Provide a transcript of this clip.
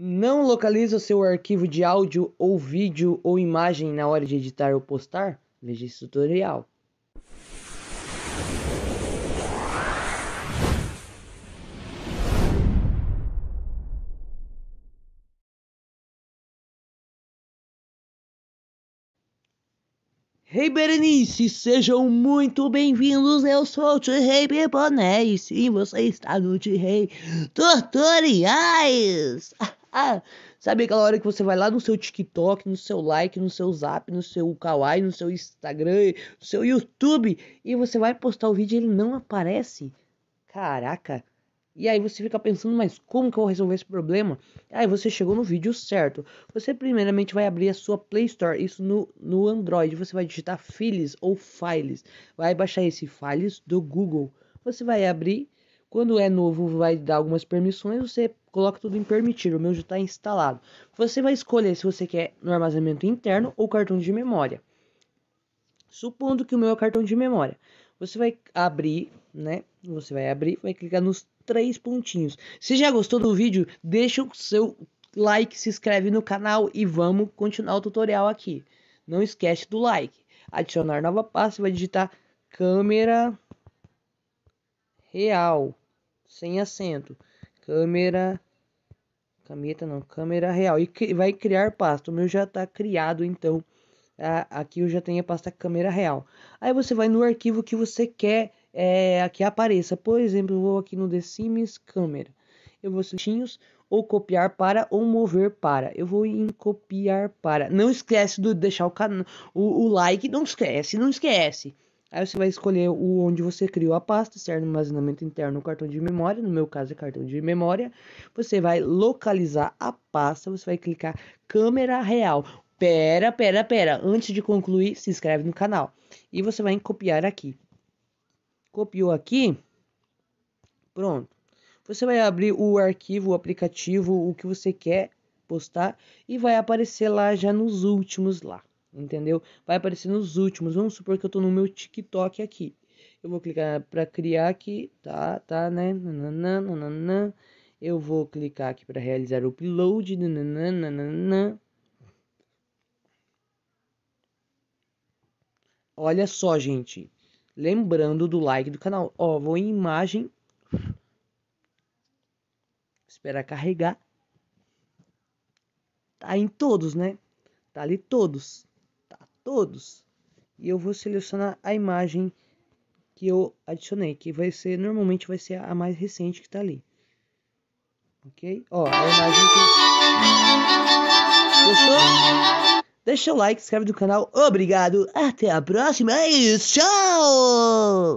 Não localiza o seu arquivo de áudio ou vídeo ou imagem na hora de editar ou postar? Veja esse tutorial. hey Berenice, sejam muito bem-vindos. Eu sou o Rei Bebonés e você está no Rei Tutoriais. Ah, sabe aquela hora que você vai lá no seu TikTok, no seu like, no seu Zap, no seu Kawaii, no seu Instagram, no seu YouTube e você vai postar o vídeo e ele não aparece? Caraca! E aí você fica pensando, mas como que eu vou resolver esse problema? Aí você chegou no vídeo certo. Você primeiramente vai abrir a sua Play Store, isso no, no Android. Você vai digitar Files ou Files. Vai baixar esse Files do Google. Você vai abrir quando é novo, vai dar algumas permissões, você coloca tudo em permitir. O meu já está instalado. Você vai escolher se você quer no armazenamento interno ou cartão de memória. Supondo que o meu é cartão de memória, você vai abrir, né? Você vai abrir, vai clicar nos três pontinhos. Se já gostou do vídeo, deixa o seu like, se inscreve no canal e vamos continuar o tutorial aqui. Não esquece do like. Adicionar nova pasta, vai digitar câmera real sem assento, câmera cameta não, câmera real e vai criar pasta. O meu já está criado, então aqui eu já tenho a pasta câmera real. Aí você vai no arquivo que você quer é, que apareça. Por exemplo, eu vou aqui no The Sims câmera. Eu vou setinhos ou copiar para ou mover para. Eu vou em copiar para. Não esquece de deixar o, can... o, o like, não esquece, não esquece. Aí você vai escolher o onde você criou a pasta, se é armazenamento interno ou cartão de memória, no meu caso é cartão de memória. Você vai localizar a pasta, você vai clicar câmera real. Pera, pera, pera, antes de concluir, se inscreve no canal. E você vai copiar aqui. Copiou aqui? Pronto. Você vai abrir o arquivo, o aplicativo, o que você quer postar e vai aparecer lá já nos últimos lá entendeu? Vai aparecer nos últimos. Vamos supor que eu tô no meu TikTok aqui. Eu vou clicar para criar aqui, tá, tá, né? Nananã, nananã. Eu vou clicar aqui para realizar o upload. Nananã, nananã. Olha só, gente. Lembrando do like do canal. Ó, vou em imagem. Esperar carregar. Tá em todos, né? Tá ali todos todos. E eu vou selecionar a imagem que eu adicionei, que vai ser normalmente vai ser a mais recente que tá ali. OK? Ó, a imagem que Gostou? Deixa o like, se inscreve no canal. Obrigado. Até a próxima e tchau!